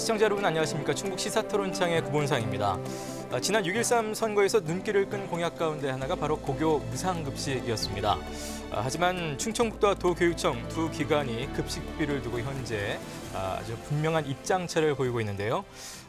시청자 여러분 안녕하십니까. 중국 시사토론창의 구본상입니다. 아, 지난 6.13 선거에서 눈길을 끈 공약 가운데 하나가 바로 고교 무상급식이었습니다. 아, 하지만 충청북도와 도교육청 두 기관이 급식비를 두고 현재 아, 아주 분명한 입장차를 보이고 있는데요.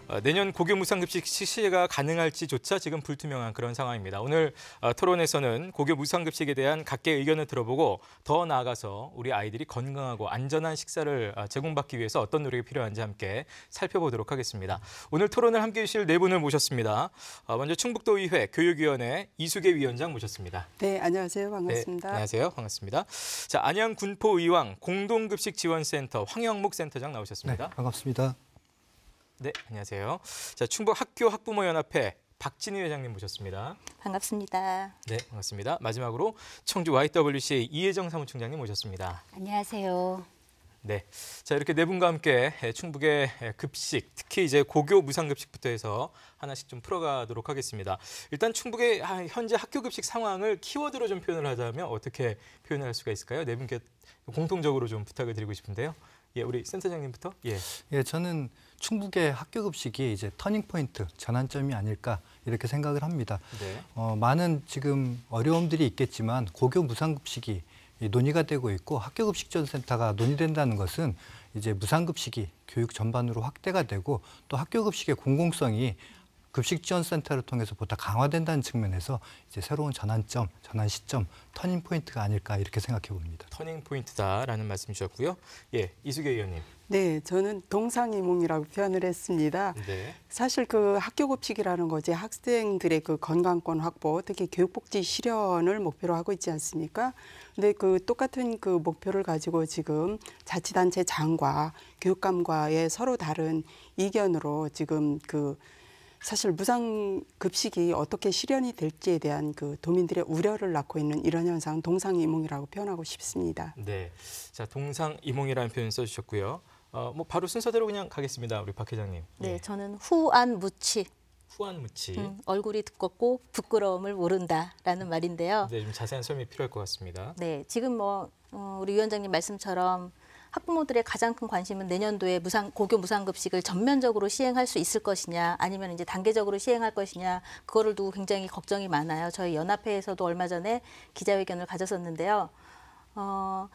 어, 내년 고교 무상급식 실시가 가능할지조차 지금 불투명한 그런 상황입니다. 오늘 어, 토론에서는 고교 무상급식에 대한 각계 의견을 들어보고 더 나아가서 우리 아이들이 건강하고 안전한 식사를 어, 제공받기 위해서 어떤 노력이 필요한지 함께 살펴보도록 하겠습니다. 오늘 토론을 함께해 주실 네 분을 모셨습니다. 먼저 충북도의회 교육위원회 이수계 위원장 모셨습니다. 네, 안녕하세요. 반갑습니다. 네, 안녕하세요. 반갑습니다. 자, 안양 군포의왕 공동급식 지원센터 황영목 센터장 나오셨습니다. 네, 반갑습니다. 네, 안녕하세요. 자, 충북 학교 학부모 연합회 박진희 회장님 모셨습니다. 반갑습니다. 네, 반갑습니다. 마지막으로 청주 y w c 이혜정 사무총장님 모셨습니다. 안녕하세요. 네. 자, 이렇게 네 분과 함께 충북의 급식, 특히 이제 고교 무상급식부터 해서 하나씩 좀 풀어가도록 하겠습니다. 일단 충북의 현재 학교 급식 상황을 키워드로 좀 표현을 하자면 어떻게 표현을 할 수가 있을까요? 네 분께 공통적으로 좀 부탁을 드리고 싶은데요. 예, 우리 센터장님부터. 예. 예, 저는 충북의 학교 급식이 이제 터닝 포인트 전환점이 아닐까 이렇게 생각을 합니다. 네. 어, 많은 지금 어려움들이 있겠지만 고교 무상급식이 논의가 되고 있고 학교 급식 지원센터가 논의된다는 것은 이제 무상급식이 교육 전반으로 확대가 되고 또 학교 급식의 공공성이 급식 지원센터를 통해서 보다 강화된다는 측면에서 이제 새로운 전환점, 전환 시점, 터닝 포인트가 아닐까 이렇게 생각해 봅니다. 터닝 포인트다라는 말씀 이셨고요 예, 이수계 의원님. 네, 저는 동상이몽이라고 표현을 했습니다. 네. 사실 그 학교 급식이라는 거지 학생들의 그 건강권 확보, 특히 교육복지 실현을 목표로 하고 있지 않습니까? 근데 그 똑같은 그 목표를 가지고 지금 자치단체 장과 교육감과의 서로 다른 이견으로 지금 그 사실 무상 급식이 어떻게 실현이 될지에 대한 그 도민들의 우려를 낳고 있는 이런 현상 동상이몽이라고 표현하고 싶습니다. 네, 자 동상이몽이라는 표현 써주셨고요. 어, 뭐 바로 순서대로 그냥 가겠습니다. 우리 박 회장님. 네, 예. 저는 후안 무치. 후안 무치. 음, 얼굴이 두껍고 부끄러움을 모른다라는 말인데요. 네, 좀 자세한 설명이 필요할 것 같습니다. 네, 지금 뭐 어, 우리 위원장님 말씀처럼 학부모들의 가장 큰 관심은 내년도에 무상 고교 무상급식을 전면적으로 시행할 수 있을 것이냐 아니면 이제 단계적으로 시행할 것이냐 그거를 두고 굉장히 걱정이 많아요. 저희 연합회에서도 얼마 전에 기자회견을 가졌었는데요. 어,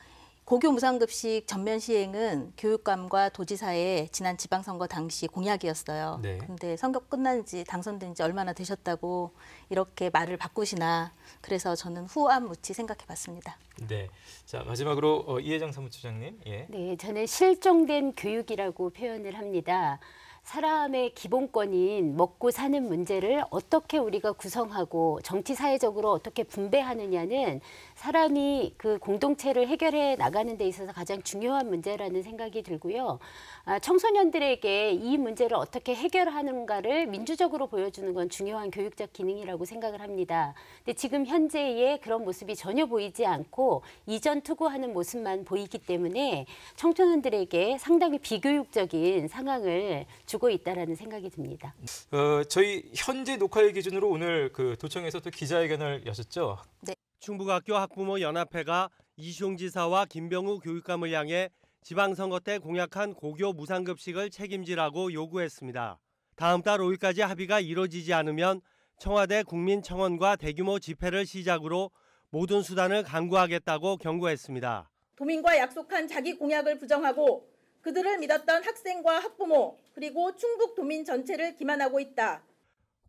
고교 무상급식 전면 시행은 교육감과 도지사의 지난 지방선거 당시 공약이었어요. 네. 근데 선거 끝난 지 당선된 지 얼마나 되셨다고 이렇게 말을 바꾸시나 그래서 저는 후안 무치 생각해 봤습니다. 네. 자, 마지막으로 어, 이혜정 사무처장님. 예. 네, 저는 실종된 교육이라고 표현을 합니다. 사람의 기본권인 먹고 사는 문제를 어떻게 우리가 구성하고 정치 사회적으로 어떻게 분배하느냐는 사람이 그 공동체를 해결해 나가는 데 있어서 가장 중요한 문제라는 생각이 들고요. 아, 청소년들에게 이 문제를 어떻게 해결하는가를 민주적으로 보여주는 건 중요한 교육적 기능이라고 생각을 합니다. 근데 지금 현재의 그런 모습이 전혀 보이지 않고 이전 투구하는 모습만 보이기 때문에 청소년들에게 상당히 비교육적인 상황을 주고 있다라는 생각이 듭니다. 어, 저희 현재 녹화일 기준으로 오늘 그 도청에서 또 기자회견을 여셨죠? 네. 충북학교 학부모 연합회가 이시용 지사와 김병우 교육감을 향해 지방선거 때 공약한 고교 무상급식을 책임지라고 요구했습니다. 다음 달 5일까지 합의가 이뤄지지 않으면 청와대 국민청원과 대규모 집회를 시작으로 모든 수단을 강구하겠다고 경고했습니다. 도민과 약속한 자기 공약을 부정하고 그들을 믿었던 학생과 학부모 그리고 충북 도민 전체를 기만하고 있다.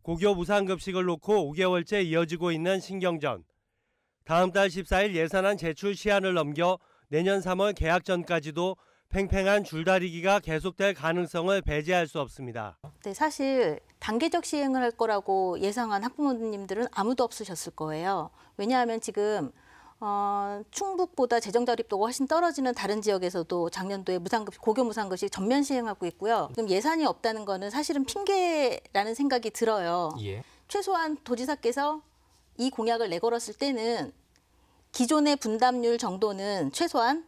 고교 무상급식을 놓고 5개월째 이어지고 있는 신경전. 다음 달 14일 예산안 제출 시한을 넘겨 내년 3월 개학 전까지도 팽팽한 줄다리기가 계속될 가능성을 배제할 수 없습니다. 네, 사실 단계적 시행을 할 거라고 예상한 학부모님들은 아무도 없으셨을 거예요. 왜냐하면 지금 어, 충북보다 재정 자립도가 훨씬 떨어지는 다른 지역에서도 작년도에 무상급 고교 무상급식 전면 시행하고 있고요. 지금 예산이 없다는 거는 사실은 핑계라는 생각이 들어요. 예. 최소한 도지사께서 이 공약을 내걸었을 때는 기존의 분담률 정도는 최소한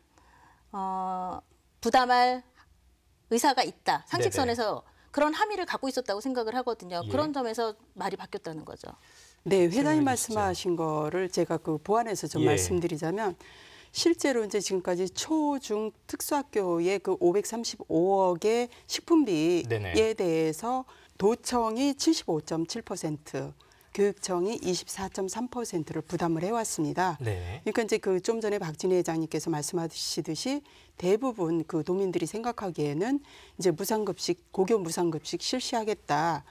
어, 부담할 의사가 있다. 상식선에서 네네. 그런 함의를 갖고 있었다고 생각을 하거든요. 예. 그런 점에서 말이 바뀌었다는 거죠. 네, 회장님 말씀하신 거를 제가 그 보완해서 좀 예. 말씀드리자면 실제로 이제 지금까지 초중 특수학교의 그 535억의 식품비에 네네. 대해서 도청이 75.7%퍼센트 교육청이 24.3%를 부담을 해왔습니다. 네. 그러니까 이제 그 좀 전에 박진희 회장님께서 말씀하시듯이 대부분 그 도민들이 생각하기에는 이제 무상급식 고교 무상급식 실시하겠다.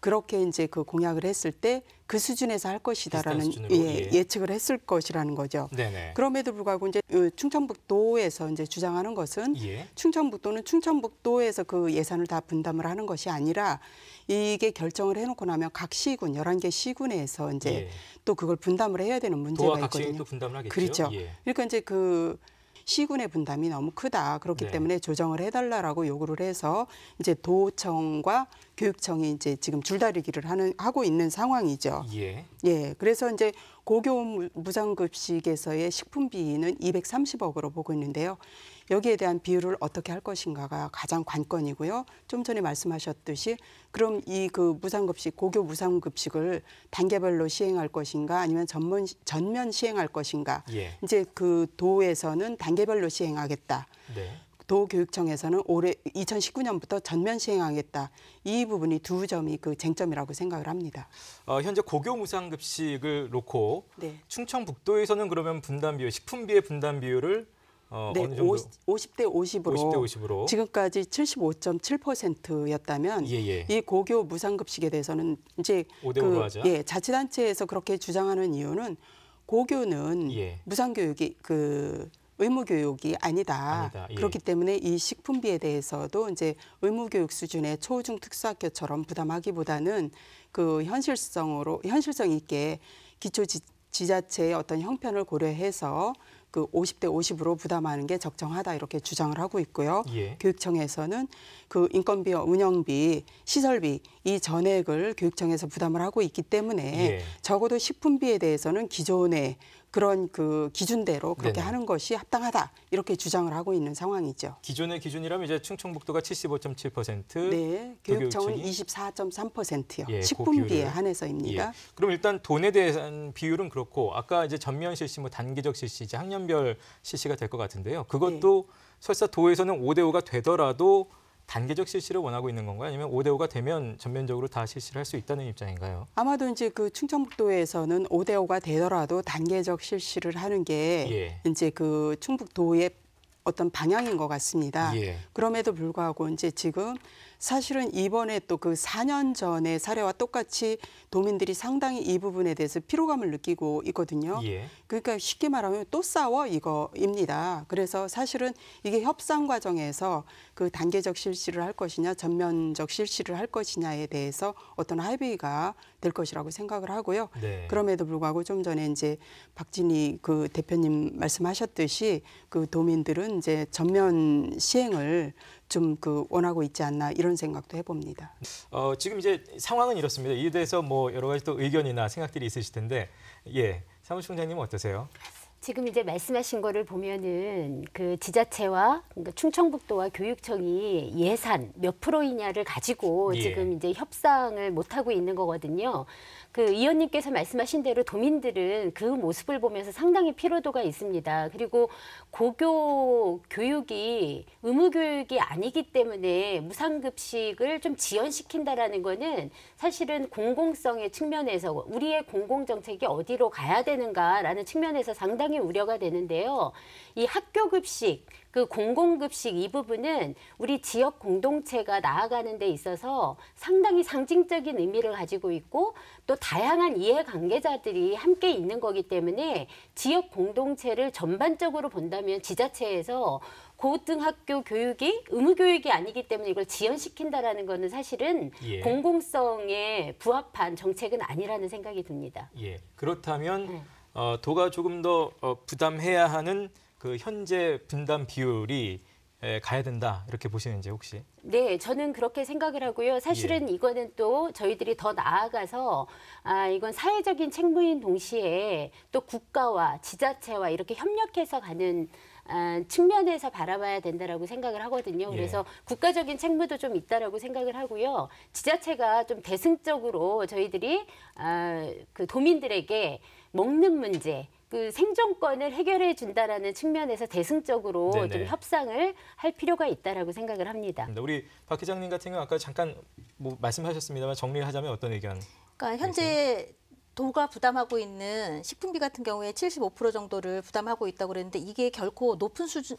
그렇게 이제 그 공약을 했을 때 그 수준에서 할 것이다라는 예, 예, 측을 했을 것이라는 거죠. 네네. 그럼에도 불구하고 이제 충청북도에서 이제 주장하는 것은 예. 충청북도는 충청북도에서 그 예산을 다 분담을 하는 것이 아니라 이게 결정을 해놓고 나면 각 시군 열한 개 시군에서 이제 예. 또 그걸 분담을 해야 되는 문제가 있거든요. 그렇죠. 예. 그러니까 이제 그 시군의 분담이 너무 크다. 그렇기 네. 때문에 조정을 해달라라고 요구를 해서 이제 도청과 교육청이 이제 지금 줄다리기를 하는 하고 있는 상황이죠. 예. 예. 그래서 이제 고교 무상급식에서의 식품비는 230억으로 보고 있는데요. 여기에 대한 비율을 어떻게 할 것인가가 가장 관건이고요. 좀 전에 말씀하셨듯이 그럼 이 그 무상급식 고교 무상급식을 단계별로 시행할 것인가 아니면 전문 전면 시행할 것인가 예. 이제 그 도에서는 단계별로 시행하겠다. 네. 도교육청에서는 올해 2019년부터 전면 시행하겠다. 이 부분이 두 점이 그 쟁점이라고 생각을 합니다. 어, 현재 고교 무상급식을 놓고 네. 충청북도에서는 그러면 분담 비율, 식품 비의 분담 비율을 어, 네, 느 50, 대 50으로, 50대 50으로 지금까지 75.7%였다면 예, 예. 이 고교 무상급식에 대해서는 이제 그, 예, 자치단체에서 그렇게 주장하는 이유는 고교는 예. 무상교육이 그 의무교육이 아니다. 아니다. 예. 그렇기 때문에 이 식품비에 대해서도 이제 의무교육 수준의 초중 특수학교처럼 부담하기보다는 그 현실성으로 현실성 있게 기초 지, 자체의 어떤 형편을 고려해서 그 50대 50으로 부담하는 게 적정하다 이렇게 주장을 하고 있고요. 예. 교육청에서는 그 인건비와 운영비, 시설비 이 전액을 교육청에서 부담을 하고 있기 때문에 예. 적어도 식품비에 대해서는 기존의 그런 그 기준대로 그렇게 네네. 하는 것이 합당하다 이렇게 주장을 하고 있는 상황이죠. 기존의 기준이라면 이제 충청북도가 75.7%, 네, 교육청은 24.3%요. 예, 식품비에 그 한해서입니다. 예. 그럼 일단 돈에 대한 비율은 그렇고 아까 이제 전면 실시, 뭐 단기적 실시, 이제 학년별 실시가 될 것 같은데요. 그것도 네. 설사 도에서는 5대 5가 되더라도 단계적 실시를 원하고 있는 건가요? 아니면 5대5가 되면 전면적으로 다 실시를 할 수 있다는 입장인가요? 아마도 이제 그 충청북도에서는 5대5가 되더라도 단계적 실시를 하는 게 예. 이제 그 충북도의 어떤 방향인 것 같습니다. 예. 그럼에도 불구하고 이제 지금 사실은 이번에 또 그 4년 전의 사례와 똑같이 도민들이 상당히 이 부분에 대해서 피로감을 느끼고 있거든요. 예. 그러니까 쉽게 말하면 또 싸워 이거입니다. 그래서 사실은 이게 협상 과정에서 그 단계적 실시를 할 것이냐 전면적 실시를 할 것이냐에 대해서 어떤 합의가 될 것이라고 생각을 하고요. 네. 그럼에도 불구하고 좀 전에 이제 박진희 그 대표님 말씀하셨듯이 그 도민들은 이제 전면 시행을 좀그 원하고 있지 않나 이런 생각도 해봅니다. 어, 지금 이제 상황은 이렇습니다. 이에 대해서 뭐 여러 가지 또 의견이나 생각들이 있으실 텐데, 예, 사무총장님 어떠세요? 지금 이제 말씀하신 거를 보면은 그 지자체와 그러니까 충청북도와 교육청이 예산 몇 프로이냐를 가지고 예. 지금 이제 협상을 못 하고 있는 거거든요. 그 의원님께서 말씀하신 대로 도민들은 그 모습을 보면서 상당히 피로도가 있습니다. 그리고 고교 교육이 의무 교육이 아니기 때문에 무상급식을 좀 지연시킨다라는 거는 사실은 공공성의 측면에서 우리의 공공 정책이 어디로 가야 되는가라는 측면에서 상당히 굉장히 우려가 되는데요. 이 학교 급식, 그 공공급식 이 부분은 우리 지역 공동체가 나아가는 데 있어서 상당히 상징적인 의미를 가지고 있고 또 다양한 이해관계자들이 함께 있는 거기 때문에 지역 공동체를 전반적으로 본다면 지자체에서 고등학교 교육이 의무교육이 아니기 때문에 이걸 지연시킨다라는 것은 사실은 예. 공공성에 부합한 정책은 아니라는 생각이 듭니다. 예. 그렇다면 네. 어, 도가 조금 더 어, 부담해야 하는 그 현재 분담 비율이 에, 가야 된다 이렇게 보시는지 혹시? 네, 저는 그렇게 생각을 하고요. 사실은 예. 이거는 또 저희들이 더 나아가서 아 이건 사회적인 책무인 동시에 또 국가와 지자체와 이렇게 협력해서 가는 아, 측면에서 바라봐야 된다라고 생각을 하거든요. 예. 그래서 예. 국가적인 책무도 좀 있다라고 생각을 하고요. 지자체가 좀 대승적으로 저희들이 아, 그 도민들에게 먹는 문제 그 생존권을 해결해 준다라는 측면에서 대승적으로 네네. 좀 협상을 할 필요가 있다라고 생각을 합니다. 네, 우리 박 기장님 같은 경우 아까 잠깐 뭐 말씀하셨습니다만 정리하자면 어떤 의견? 그러니까 현재 도가 부담하고 있는 식품비 같은 경우에 75% 정도를 부담하고 있다고 그랬는데 이게 결코 높은 수준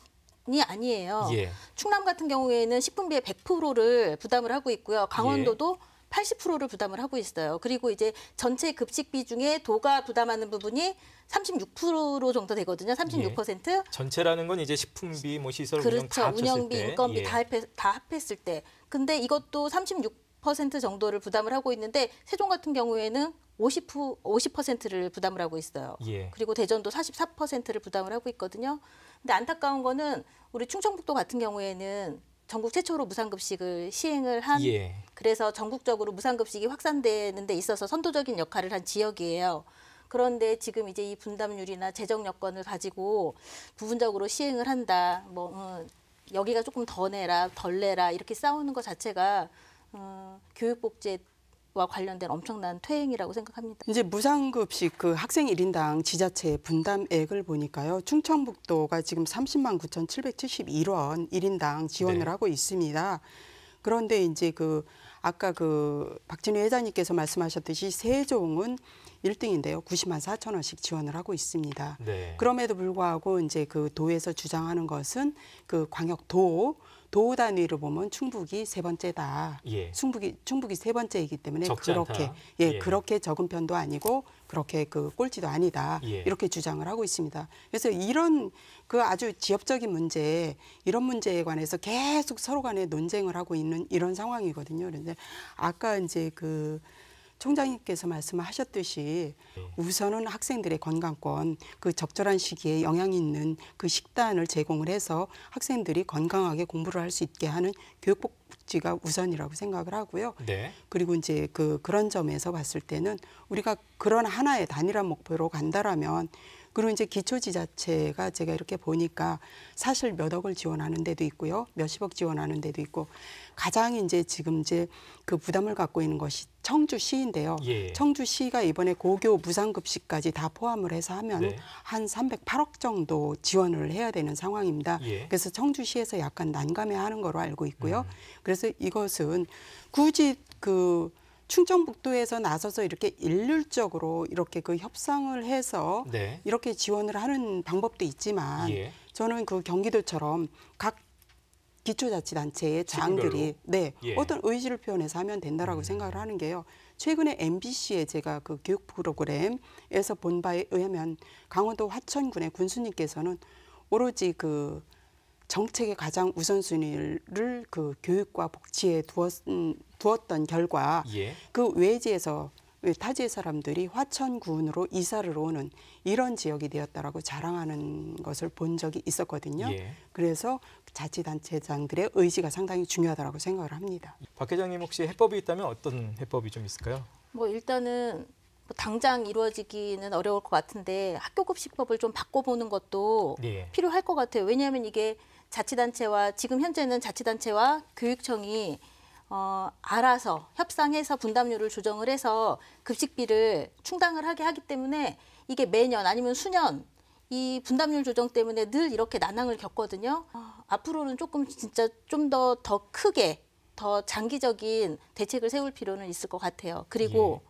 이 아니에요. 예. 충남 같은 경우에는 식품비의 100%를 부담을 하고 있고요. 강원도도 예. 80%를 부담을 하고 있어요. 그리고 이제 전체 급식비 중에 도가 부담하는 부분이 36% 정도 되거든요. 36%. 예. 전체라는 건 이제 식품비, 뭐 시설 그렇죠. 운영 다 그렇죠. 합쳤을 운영비, 때. 인건비 예. 다, 합해, 다 합했을 때. 근데 이것도 36% 정도를 부담을 하고 있는데 세종 같은 경우에는 50, 50%를 부담을 하고 있어요. 예. 그리고 대전도 44%를 부담을 하고 있거든요. 근데 안타까운 거는 우리 충청북도 같은 경우에는 전국 최초로 무상급식을 시행을 한 예. 그래서 전국적으로 무상급식이 확산되는 데 있어서 선도적인 역할을 한 지역이에요. 그런데 지금 이제 이 분담률이나 재정 여건을 가지고 부분적으로 시행을 한다. 뭐 음, 여기가 조금 더 내라, 덜 내라 이렇게 싸우는 것 자체가 음, 어, 교육복지에 와 관련된 엄청난 퇴행이라고 생각합니다. 이제 무상급식 그 학생 일인당 지자체 분담액을 보니까요. 충청북도가 지금 30만 9,771원 일인당 지원을 네. 하고 있습니다. 그런데 이제 그 아까 그 박진희 회장님께서 말씀하셨듯이 세종은 1등인데요. 90만 4천 원씩 지원을 하고 있습니다. 네. 그럼에도 불구하고 이제 그 도에서 주장하는 것은 그 광역도 도호 단위로 보면 충북이 세 번째다. 예. 충북이 충북이 세 번째이기 때문에 그렇게 예, 예, 그렇게 적은 편도 아니고 그렇게 그 꼴찌도 아니다. 예. 이렇게 주장을 하고 있습니다. 그래서 이런 그 아주 지역적인 문제 이런 문제에 관해서 계속 서로 간에 논쟁을 하고 있는 이런 상황이거든요. 그런데 아까 이제 그 총장님께서 말씀하셨듯이 네. 우선은 학생들의 건강권, 그 적절한 시기에 영향이 있는 그 식단을 제공을 해서 학생들이 건강하게 공부를 할 수 있게 하는 교육복지가 우선이라고 생각을 하고요. 네. 그리고 이제 그 그런 점에서 봤을 때는 우리가 그런 하나의 단일한 목표로 간다라면 그리고 이제 기초지자체가 제가 이렇게 보니까 사실 몇 억을 지원하는 데도 있고요. 몇십억 지원하는 데도 있고 가장 이제 지금 이제 그 부담을 갖고 있는 것이 청주시인데요. 예. 청주시가 이번에 고교 무상급식까지 다 포함을 해서 하면 네. 한 308억 정도 지원을 해야 되는 상황입니다. 예. 그래서 청주시에서 약간 난감해하는 걸로 알고 있고요. 음. 그래서 이것은 굳이 그 충청북도에서 나서서 이렇게 일률적으로 이렇게 그 협상을 해서 네. 이렇게 지원을 하는 방법도 있지만 예. 저는 그 경기도처럼 각 기초자치단체의 장들이 네 예. 어떤 의지를 표현해서 하면 된다라고 음. 생각을 하는 게요. 최근에 MBC에 제가 그 교육 프로그램에서 본 바에 의하면 강원도 화천군의 군수님께서는 오로지 그 정책의 가장 우선순위를 그 교육과 복지에 두었, 음, 두었던 결과 예. 그 외지에서 타지의 사람들이 화천군으로 이사를 오는 이런 지역이 되었다라고 자랑하는 것을 본 적이 있었거든요. 예. 그래서 자치단체장들의 의지가 상당히 중요하다고 생각을 합니다. 박 회장님 혹시 해법이 있다면 어떤 해법이 좀 있을까요? 뭐 일단은 뭐 당장 이루어지기는 어려울 것 같은데 학교급식법을 좀 바꿔보는 것도 예. 필요할 것 같아요. 왜냐하면 이게 자치단체와 지금 현재는 자치단체와 교육청이 어, 알아서 협상해서 분담료를 조정을 해서 급식비를 충당을 하게 하기 때문에 이게 매년 아니면 수년 이 분담률 조정 때문에 늘 이렇게 난항을 겪거든요. 어, 앞으로는 조금 진짜 좀 더더 더 크게 더 장기적인 대책을 세울 필요는 있을 것 같아요. 그리고 예.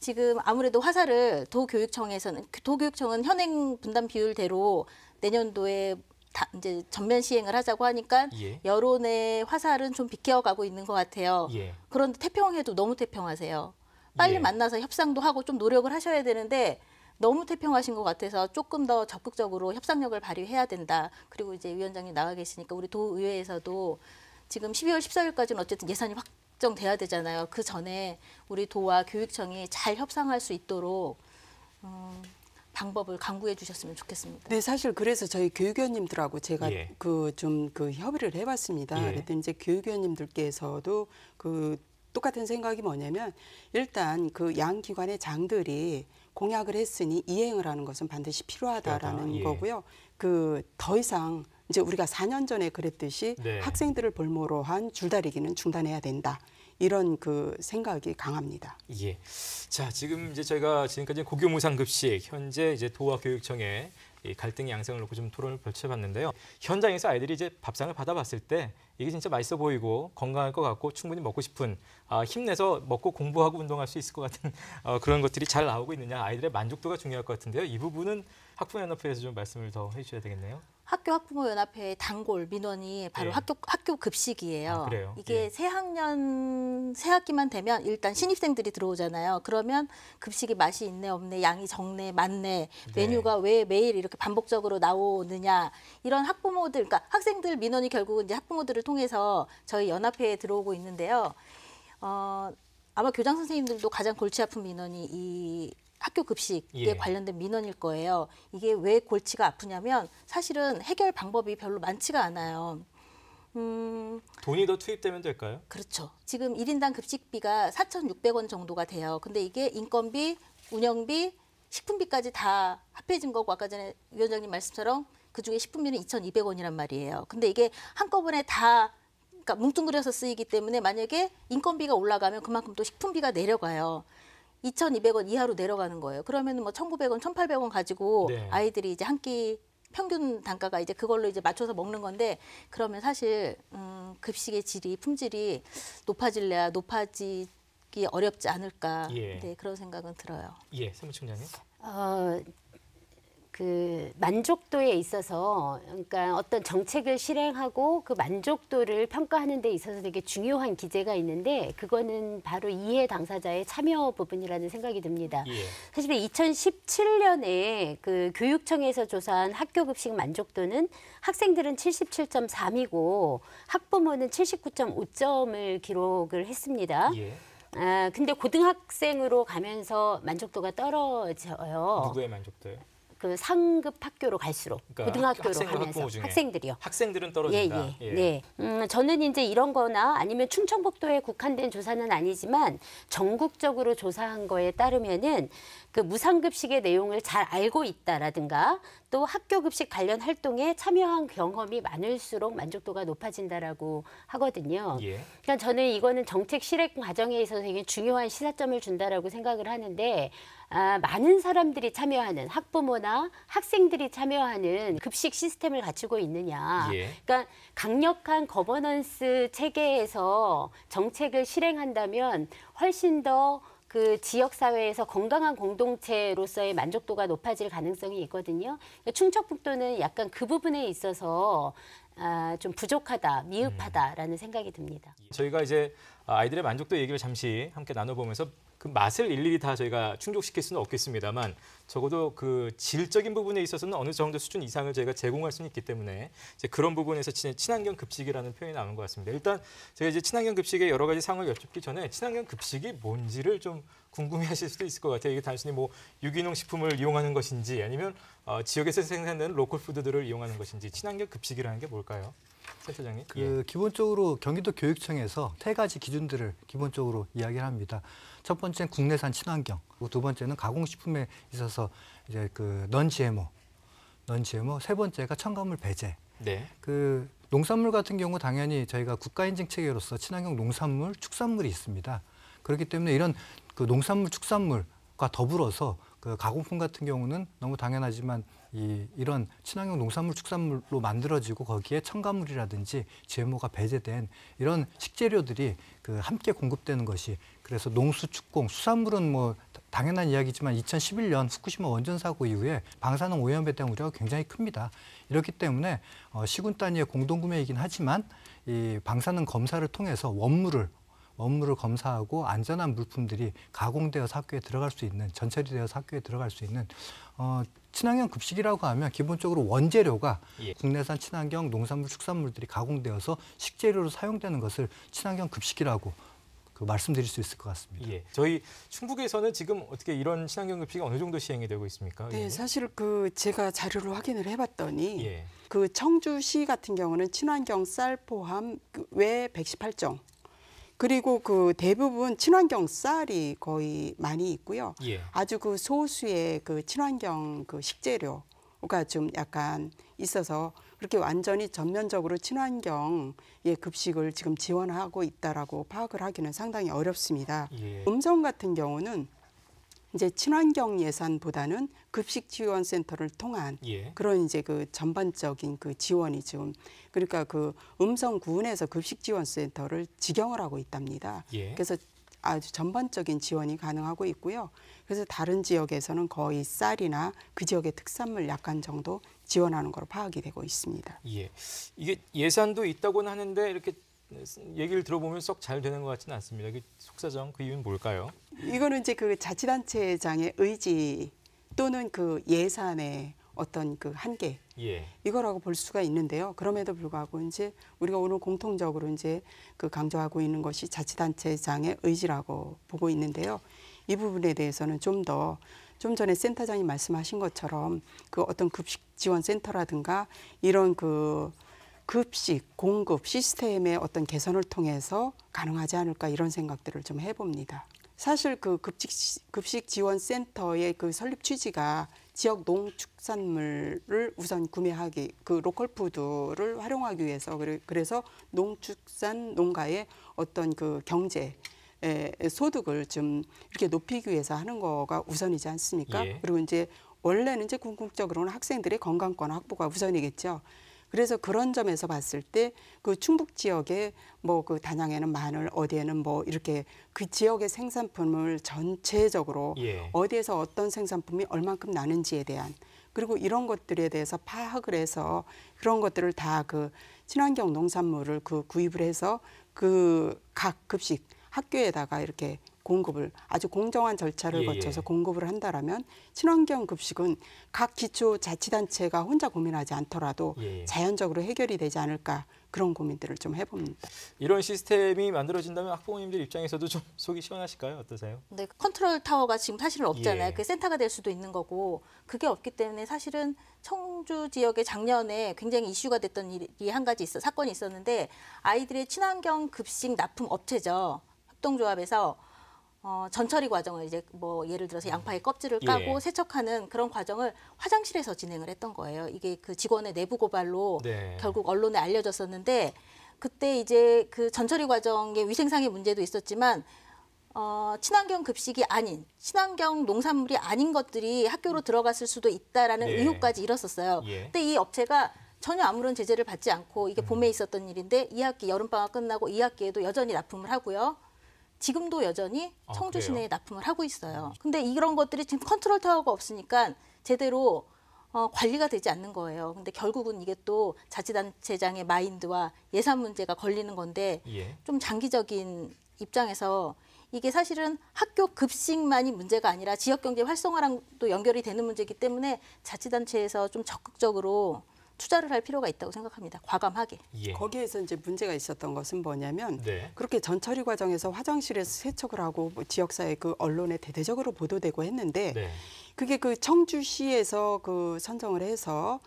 지금 아무래도 화살을 도교육청에서는 도교육청은 현행 분담 비율대로 내년도에 다 이제 전면 시행을 하자고 하니까 예. 여론의 화살은 좀 비껴가고 있는 것 같아요. 예. 그런데 태평해도 너무 태평하세요. 빨리 예. 만나서 협상도 하고 좀 노력을 하셔야 되는데 너무 태평하신 것 같아서 조금 더 적극적으로 협상력을 발휘해야 된다. 그리고 이제 위원장님 나와 계시니까 우리 도의회에서도 지금 12월 14일까지는 어쨌든 예산이 확정돼야 되잖아요. 그 전에 우리 도와 교육청이 잘 협상할 수 있도록 음, 방법을 강구해 주셨으면 좋겠습니다. 네, 사실 그래서 저희 교육위원님들하고 제가 예. 그좀그 그 협의를 해봤습니다. 예. 그랬더니 이제 교육위원님들께서도 그 똑같은 생각이 뭐냐면 일단 그 양 기관의 장들이 공약을 했으니 이행을 하는 것은 반드시 필요하다라는 예. 거고요. 그 더 이상 이제 우리가 4년 전에 그랬듯이 네. 학생들을 볼모로 한 줄다리기는 중단해야 된다. 이런 그 생각이 강합니다. 예. 자, 지금 이제 저희가 지금까지 고교무 상급식 현재 이제 도화교육청에 갈등 양상을 놓고 좀 토론을 펼쳐봤는데요. 현장에서 아이들이 이제 밥상을 받아봤을 때 이게 진짜 맛있어 보이고 건강할 것 같고 충분히 먹고 싶은 아, 힘내서 먹고 공부하고 운동할 수 있을 것 같은 어, 그런 것들이 잘 나오고 있느냐 아이들의 만족도가 중요할 것 같은데요. 이 부분은 학부연합회에서 모좀 말씀을 더 해주셔야 되겠네요. 학교 학부모 연합회 단골 민원이 바로 예. 학교 학교 급식이에요. 아, 이게 예. 새 학년 새 학기만 되면 일단 신입생들이 들어오잖아요. 그러면 급식이 맛이 있네 없네 양이 적네 많네 네. 메뉴가 네. 왜 매일 이렇게 반복적으로 나오느냐 이런 학부모들 그러니까 학생들 민원이 결국은 이제 학부모들을 통해서 저희 연합회에 들어오고 있는데요. 어, 아마 교장 선생님들도 가장 골치 아픈 민원이 이 학교 급식에 예. 관련된 민원일 거예요. 이게 왜 골치가 아프냐면 사실은 해결 방법이 별로 많지가 않아요. 음, 돈이 더 투입되면 될까요? 그렇죠. 지금 일인당 급식비가 사천육백 원 정도가 돼요. 근데 이게 인건비, 운영비, 식품비까지 다 합해진 거고 아까 전에 위원장님 말씀처럼 그중에 식품비는 이천이백 원이란 말이에요. 근데 이게 한꺼번에 다 그러니까 뭉뚱그려서 쓰이기 때문에 만약에 인건비가 올라가면 그만큼 또 식품비가 내려가요. 이천이백 원 이하로 내려가는 거예요. 그러면 뭐 천구백 원 천팔백 원 가지고 네. 아이들이 이제 한 끼 평균 단가가 이제 그걸로 이제 맞춰서 먹는 건데 그러면 사실 음, 급식의 질이 품질이 높아질래야 높아지기 어렵지 않을까. 예. 네, 그런 생각은 들어요. 예, 사무총장님. 어, 그 만족도에 있어서 그러니까 어떤 정책을 실행하고 그 만족도를 평가하는 데 있어서 되게 중요한 기재가 있는데 그거는 바로 이해 당사자의 참여 부분이라는 생각이 듭니다. 예. 사실 2017년에 그 교육청에서 조사한 학교 급식 만족도는 학생들은 77.3이고 학부모는 79.5점을 기록을 했습니다. 예. 아, 근데 고등학생으로 가면서 만족도가 떨어져요. 누구의 만족도요? 그 상급 학교로 갈수록 그러니까 고등학교로 학, 가면서 학생들이요. 학생들은 떨어진다. 예, 예, 예. 네. 음, 저는 이제 이런 거나 아니면 충청북도에 국한된 조사는 아니지만 전국적으로 조사한 거에 따르면은 그 무상급식의 내용을 잘 알고 있다라든가 또 학교 급식 관련 활동에 참여한 경험이 많을수록 만족도가 높아진다라고 하거든요. 예. 그러니까 저는 이거는 정책 실행 과정에 있어서 되게 중요한 시사점을 준다라고 생각을 하는데 아, 많은 사람들이 참여하는 학부모나 학생들이 참여하는 급식 시스템을 갖추고 있느냐. 예. 그러니까 강력한 거버넌스 체계에서 정책을 실행한다면 훨씬 더그 지역 사회에서 건강한 공동체로서의 만족도가 높아질 가능성이 있거든요. 그러니까 충청북도는 약간 그 부분에 있어서 아, 좀 부족하다, 미흡하다라는 생각이 듭니다. 저희가 이제 아이들의 만족도 얘기를 잠시 함께 나눠보면서 그 맛을 일일이 다 저희가 충족시킬 수는 없겠습니다만 적어도 그 질적인 부분에 있어서는 어느 정도 수준 이상을 저희가 제공할 수는 있기 때문에 이제 그런 부분에서 친, 환경 급식이라는 표현이 나오는것 같습니다. 일단 제가 이제 친환경 급식의 여러 가지 상황을 여쭙기 전에 친환경 급식이 뭔지를 좀 궁금해하실 수도 있을 것 같아요. 이게 단순히 뭐 유기농 식품을 이용하는 것인지 아니면 어, 지역에서 생산되는 로컬 푸드들을 이용하는 것인지 친환경 급식이라는 게 뭘까요? 세차장님. 그 예. 기본적으로 경기도 교육청에서 세 가지 기준들을 기본적으로 이야기를 합니다. 첫 번째는 국내산 친환경, 두 번째는 가공식품에 있어서 이제 그 넌지에모, 넌지에모, 세 번째가 첨가물 배제. 네. 그 농산물 같은 경우 당연히 저희가 국가인증 체계로서 친환경 농산물, 축산물이 있습니다. 그렇기 때문에 이런 그 농산물, 축산물과 더불어서 그 가공품 같은 경우는 너무 당연하지만 이, 이런 친환경 농산물 축산물로 만들어지고 거기에 첨가물이라든지 GMO가 배제된 이런 식재료들이 그 함께 공급되는 것이 그래서 농수축공 수산물은 뭐 당연한 이야기지만 2011년 후쿠시마 원전 사고 이후에 방사능 오염에 대한 우려가 굉장히 큽니다. 이렇기 때문에 어, 시군 단위의 공동구매이긴 하지만 이 방사능 검사를 통해서 원물을 업무를 검사하고 안전한 물품들이 가공되어서 학교에 들어갈 수 있는 전처리되어서 학교에 들어갈 수 있는 어, 친환경 급식이라고 하면 기본적으로 원재료가 예. 국내산 친환경 농산물 축산물들이 가공되어서 식재료로 사용되는 것을 친환경 급식이라고 그 말씀드릴 수 있을 것 같습니다. 예. 저희 충북에서는 지금 어떻게 이런 친환경 급식이 어느 정도 시행이 되고 있습니까? 네, 예. 사실 그 제가 자료를 확인을 해봤더니 예. 그 청주시 같은 경우는 친환경 쌀 포함 그 외 118종 그리고 그 대부분 친환경 쌀이 거의 많이 있고요. 예. 아주 그 소수의 그 친환경 그 식재료가 좀 약간 있어서 그렇게 완전히 전면적으로 친환경의 급식을 지금 지원하고 있다라고 파악을 하기는 상당히 어렵습니다. 예. 음성 같은 경우는 이제 친환경 예산보다는 급식 지원 센터를 통한 예. 그런 이제 그 전반적인 그 지원이 좀 그러니까 그 음성 구분에서 급식 지원 센터를 직영을 하고 있답니다. 예. 그래서 아주 전반적인 지원이 가능하고 있고요. 그래서 다른 지역에서는 거의 쌀이나 그 지역의 특산물 약간 정도 지원하는 걸로 파악이 되고 있습니다. 예. 이게 예산도 있다고는 하는데 이렇게 네, 얘기를 들어보면 썩 잘 되는 것 같지는 않습니다. 그 속사정 그 이유는 뭘까요? 이거는 이제 그 자치단체장의 의지 또는 그 예산의 어떤 그 한계 예. 이거라고 볼 수가 있는데요. 그럼에도 불구하고 이제 우리가 오늘 공통적으로 이제 그 강조하고 있는 것이 자치단체장의 의지라고 보고 있는데요. 이 부분에 대해서는 좀 더좀 좀 전에 센터장이 말씀하신 것처럼 그 어떤 급식 지원 센터라든가 이런 그 급식 공급 시스템의 어떤 개선을 통해서 가능하지 않을까 이런 생각들을 좀 해봅니다. 사실 그 급식 급식 지원 센터의 그 설립 취지가 지역 농축산물을 우선 구매하기 그 로컬 푸드를 활용하기 위해서 그래서 농축산 농가의 어떤 그 경제 소득을 좀 이렇게 높이기 위해서 하는 거가 우선이지 않습니까? 예. 그리고 이제 원래는 이제 궁극적으로는 학생들의 건강권 확보가 우선이겠죠. 그래서 그런 점에서 봤을 때 그 충북 지역에 뭐 그 단양에는 마늘 어디에는 뭐 이렇게 그 지역의 생산품을 전체적으로 예. 어디에서 어떤 생산품이 얼만큼 나는지에 대한 그리고 이런 것들에 대해서 파악을 해서 그런 것들을 다 그 친환경 농산물을 그 구입을 해서 그 각 급식 학교에다가 이렇게 공급을 아주 공정한 절차를 예, 예. 거쳐서 예. 공급을 한다라면 친환경 급식은 각 기초 자치단체가 혼자 고민하지 않더라도 예, 예. 자연적으로 해결이 되지 않을까 그런 고민들을 좀 해봅니다. 이런 시스템이 만들어진다면 학부모님들 입장에서도 좀 속이 시원하실까요? 어떠세요? 네, 컨트롤 타워가 지금 사실은 없잖아요. 예. 그 센터가 될 수도 있는 거고 그게 없기 때문에 사실은 청주 지역에 작년에 굉장히 이슈가 됐던 일이 한 가지 있어 사건이 있었는데 아이들의 친환경 급식 납품 업체죠. 협동조합에서 어, 전처리 과정을 이제 뭐 예를 들어서 양파의 껍질을 예. 까고 예. 세척하는 그런 과정을 화장실에서 진행을 했던 거예요. 이게 그 직원의 내부 고발로 네. 결국 언론에 알려졌었는데 그때 이제 그 전처리 과정의 위생상의 문제도 있었지만 어, 친환경 급식이 아닌 친환경 농산물이 아닌 것들이 학교로 들어갔을 수도 있다라는 네. 의혹까지 일었었어요. 예. 근데 이 업체가 전혀 아무런 제재를 받지 않고 이게 봄에 음. 있었던 일인데 2학기 여름방학 끝나고 2학기에도 여전히 납품을 하고요. 지금도 여전히 아, 청주 시내에 납품을 하고 있어요. 근데 이런 것들이 지금 컨트롤 타워가 없으니까 제대로 어, 관리가 되지 않는 거예요. 근데 결국은 이게 또 자치단체장의 마인드와 예산 문제가 걸리는 건데 예. 좀 장기적인 입장에서 이게 사실은 학교 급식만이 문제가 아니라 지역 경제 활성화랑 또 연결이 되는 문제이기 때문에 자치단체에서 좀 적극적으로 투자를 할 필요가 있다고 생각합니다. 과감하게. 예. 거기에서 이제 문제가 있었던 것은 뭐냐면 네. 그렇게 전처리 과정에서 화장실에서 세척을 하고 뭐 지역사회 그 언론에 대대적으로 보도되고 했는데 네. 그게 그 청주시에서 그 선정을 해서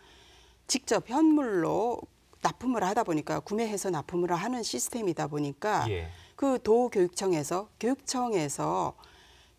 직접 현물로 납품을 하다 보니까 구매해서 납품을 하는 시스템이다 보니까 예. 그 도교육청에서 교육청에서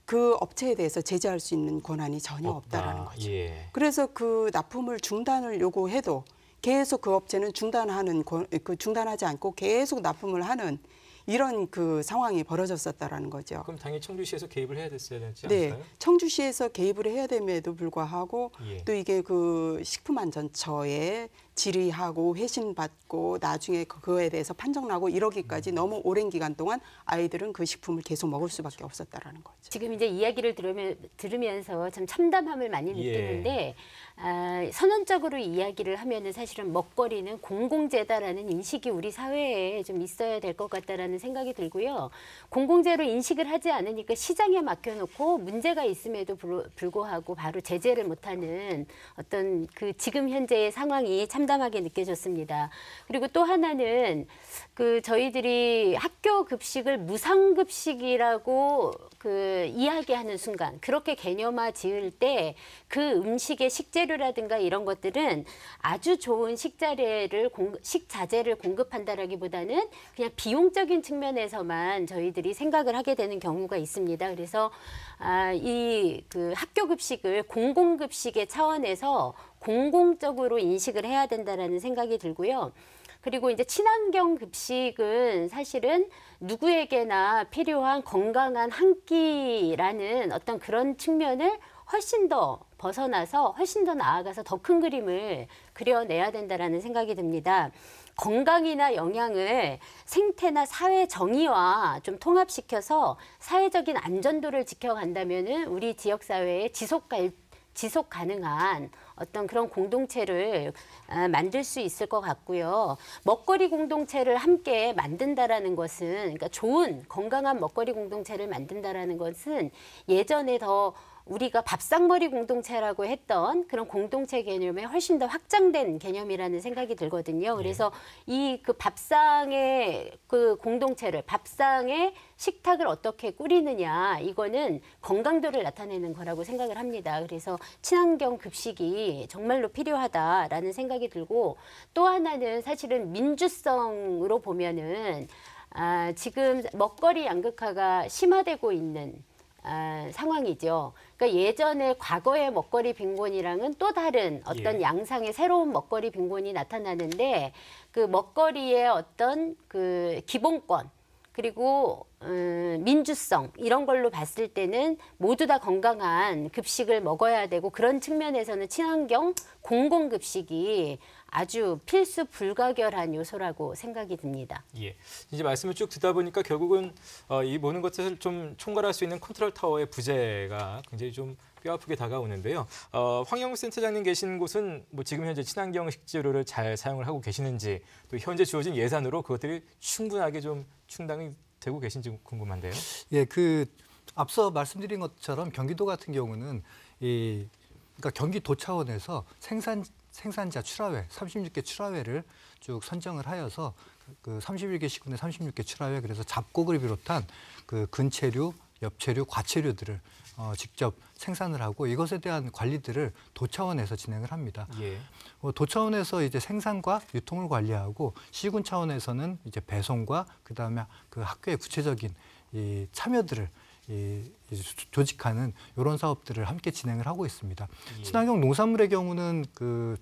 그 업체에 대해서 제재할 수 있는 권한이 전혀 없다라는 거죠. 예. 그래서 그 납품을 중단을 요구해도 계속 그 업체는 중단하는 그 중단하지 않고 계속 납품을 하는 이런 그 상황이 벌어졌었다라는 거죠. 그럼 당연히 청주시에서 개입을 해야 됐어야 되지 않을요 네, 청주시에서 개입을 해야 됨에도 불구하고 예. 또 이게 그 식품안전처의 질의하고 회신받고 나중에 그거에 대해서 판정나고 이러기까지 음. 너무 오랜 기간 동안 아이들은 그 식품을 계속 먹을 수밖에 없었다라는 거죠. 지금 이제 이야기를 들으면, 들으면서 참 참담함을 많이 예. 느끼는데 예. 아, 선언적으로 이야기를 하면은 사실은 먹거리는 공공재다라는 인식이 우리 사회에 좀 있어야 될 것 같다라는 생각이 들고요. 공공재로 인식을 하지 않으니까 시장에 맡겨놓고 문제가 있음에도 불구하고 바로 제재를 못하는 어떤 그 지금 현재의 상황이 참담하게 느껴졌습니다. 그리고 또 하나는 그 저희들이 학교 급식을 무상급식이라고 그 이야기하는 순간 그렇게 개념화 지을 때 그 음식의 식재료 식재료라든가 이런 것들은 아주 좋은 식자재를 공, 식자재를 공급한다라기보다는 그냥 비용적인 측면에서만 저희들이 생각을 하게 되는 경우가 있습니다. 그래서 아, 이그 학교 급식을 공공 급식의 차원에서 공공적으로 인식을 해야 된다라는 생각이 들고요. 그리고 이제 친환경 급식은 사실은 누구에게나 필요한 건강한 한 끼라는 어떤 그런 측면을 훨씬 더 벗어나서 훨씬 더 나아가서 더 큰 그림을 그려내야 된다라는 생각이 듭니다. 건강이나 영양을 생태나 사회 정의와 좀 통합시켜서 사회적인 안전도를 지켜간다면 우리 지역 사회의 지속 갈 지속 가능한 어떤 그런 공동체를 아, 만들 수 있을 것 같고요. 먹거리 공동체를 함께 만든다라는 것은 그러니까 좋은 건강한 먹거리 공동체를 만든다라는 것은 예전에 더 우리가 밥상머리 공동체라고 했던 그런 공동체 개념에 훨씬 더 확장된 개념이라는 생각이 들거든요. 예. 그래서 이 그 밥상의 그 공동체를 밥상의 식탁을 어떻게 꾸리느냐 이거는 건강도를 나타내는 거라고 생각을 합니다. 그래서 친환경 급식이 정말로 필요하다라는 생각이 들고 또 하나는 사실은 민주성으로 보면은 아, 지금 먹거리 양극화가 심화되고 있는 아, 상황이죠. 그러니까 예전에 과거의 먹거리 빈곤이랑은 또 다른 어떤 예. 양상의 새로운 먹거리 빈곤이 나타나는데 그 먹거리의 어떤 그 기본권 그리고 어, 민주성 이런 걸로 봤을 때는 모두 다 건강한 급식을 먹어야 되고 그런 측면에서는 친환경 공공급식이 아주 필수 불가결한 요소라고 생각이 듭니다. 예, 이제 말씀을 쭉 듣다 보니까 결국은 어, 이 모든 것을 좀 총괄할 수 있는 컨트롤 타워의 부재가 굉장히 좀 뼈아프게 다가오는데요. 어, 황영욱 센터장님 계신 곳은 뭐 지금 현재 친환경 식재료를 잘 사용을 하고 계시는지 또 현재 주어진 예산으로 그것들이 충분하게 좀 충당이 되고 계신지 궁금한데요. 예, 그 앞서 말씀드린 것처럼 경기도 같은 경우는 이 그러니까 경기도 차원에서 생산 생산자 출하회, 36개 출하회를 쭉 선정을 하여서 그 31개 시군의 36개 출하회 그래서 잡곡을 비롯한 그 근체류, 엽체류과체류들을 어, 직접 생산을 하고 이것에 대한 관리들을 도 차원에서 진행을 합니다. 예. 어, 도 차원에서 이제 생산과 유통을 관리하고 시군 차원에서는 이제 배송과 그다음에 그 학교의 구체적인 이 참여들을 이, 조직하는 이런 사업들을 함께 진행을 하고 있습니다. 예. 친환경 농산물의 경우는 그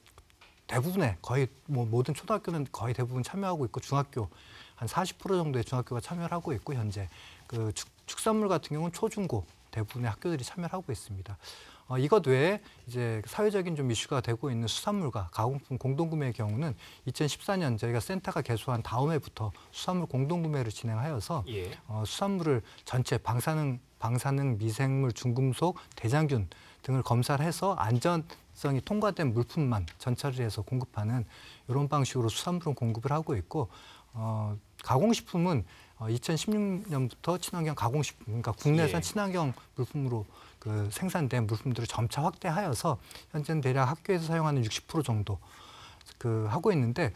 대부분의 거의 뭐 모든 초등학교는 거의 대부분 참여하고 있고 중학교 한 40% 정도의 중학교가 참여를 하고 있고 현재 그 축, 축산물 같은 경우는 초중고 대부분의 학교들이 참여를 하고 있습니다. 어, 이것 외에 이제 사회적인 좀 이슈가 되고 있는 수산물과 가공품 공동구매의 경우는 2014년 저희가 센터가 개소한 다음해부터 수산물 공동구매를 진행하여서 예. 어, 수산물을 전체 방사능, 방사능, 미생물, 중금속, 대장균 등을 검사를 해서 안전 성이 통과된 물품만 전처를 해서 공급하는 이런 방식으로 수산물 공급을 하고 있고 어, 가공식품은 2016년부터 어, 친환경 가공식품, 그러니까 국내산 예. 친환경 물품으로 그 생산된 물품들을 점차 확대하여서 현재는 대략 학교에서 사용하는 60% 정도 그 하고 있는데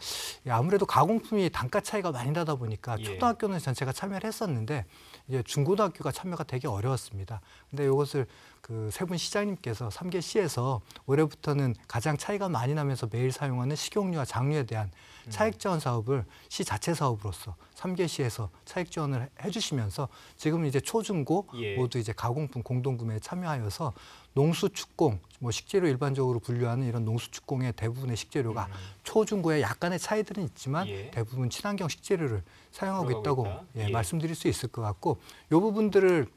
예, 아무래도 가공품이 단가 차이가 많이 나다 보니까 예. 초등학교는 전체가 참여를 했었는데 이제 중고등학교가 참여가 되게 어려웠습니다. 근데 이것을 그세 분 시장님께서 삼개 시에서 올해부터는 가장 차이가 많이 나면서 매일 사용하는 식용유와 장류에 대한 음. 차액 지원 사업을 시 자체 사업으로서 3개 시에서 차액 지원을 해주시면서 지금 이제 초중고 예. 모두 이제 가공품 공동구매에 참여하여서 농수축공, 뭐 식재료 일반적으로 분류하는 이런 농수축공의 대부분의 식재료가 음. 초중고에 약간의 차이들은 있지만 예. 대부분 친환경 식재료를 사용하고 있다고 있다. 예, 예. 말씀드릴 수 있을 것 같고 요 부분들을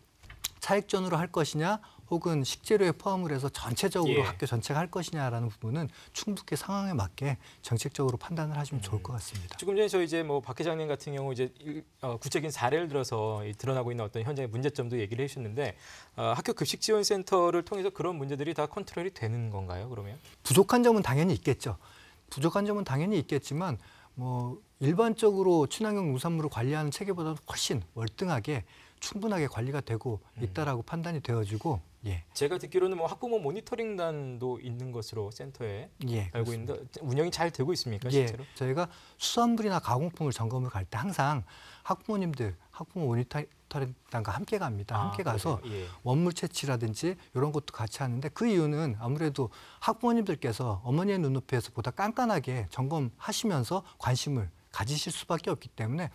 차익전으로 할 것이냐 혹은 식재료에 포함을 해서 전체적으로 예. 학교 전체가 할 것이냐라는 부분은 충북의 상황에 맞게 정책적으로 판단을 하시면 좋을 음. 것 같습니다. 조금 전에 저 이제 뭐박 회장님 같은 경우 이제 어, 구체적인 사례를 들어서 드러나고 있는 어떤 현장의 문제점도 얘기를 해주셨는데 어, 학교 급식 지원 센터를 통해서 그런 문제들이 다 컨트롤이 되는 건가요? 그러면 부족한 점은 당연히 있겠죠. 부족한 점은 당연히 있겠지만 뭐 일반적으로 친환경 농산물을 관리하는 체계보다는 훨씬 월등하게 충분하게 관리가 되고 음. 있다라고 음. 판단이 되어지고 예. 제가 듣기로는 뭐 학부모 모니터링단도 있는 것으로 센터에 예, 알고 그렇습니다. 있는데 운영이 잘 되고 있습니까 예, 실제로? 예, 저희가 수산물이나 가공품을 점검을 갈 때 항상 학부모님들 학부모 모니터링단과 함께 갑니다. 아, 함께 가서 예. 원물 채취라든지 이런 것도 같이 하는데 그 이유는 아무래도 학부모님들께서 어머니의 눈높이에서 보다 깐깐하게 점검하시면서 관심을 가지실 수밖에 없기 때문에